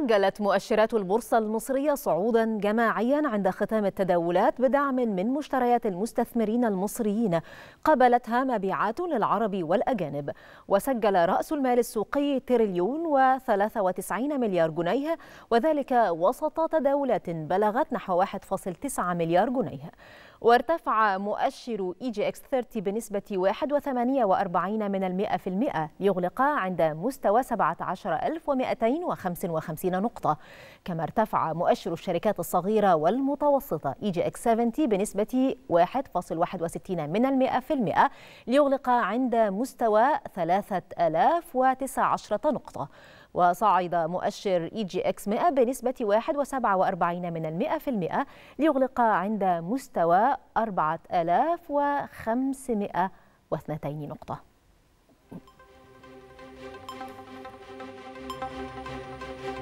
سجلت مؤشرات البورصة المصرية صعودا جماعيا عند ختام التداولات بدعم من مشتريات المستثمرين المصريين قابلتها مبيعات للعرب والأجانب وسجل رأس المال السوقي تريليون و93 مليار جنيه وذلك وسط تداولات بلغت نحو 1.9 مليار جنيه وارتفع مؤشر اي جي اكس 30 بنسبة 1.48 من المئة في المئة ليغلق عند مستوى 17255 نقطة كما ارتفع مؤشر الشركات الصغيرة والمتوسطة اي جي اكس 70 بنسبة 1.61 من المئة في المئة ليغلق عند مستوى 3019 نقطة وصعد مؤشر اي جي اكس 100 بنسبة 1.47 من المئة في المئة ليغلق عند مستوى 4500 4502 نقطة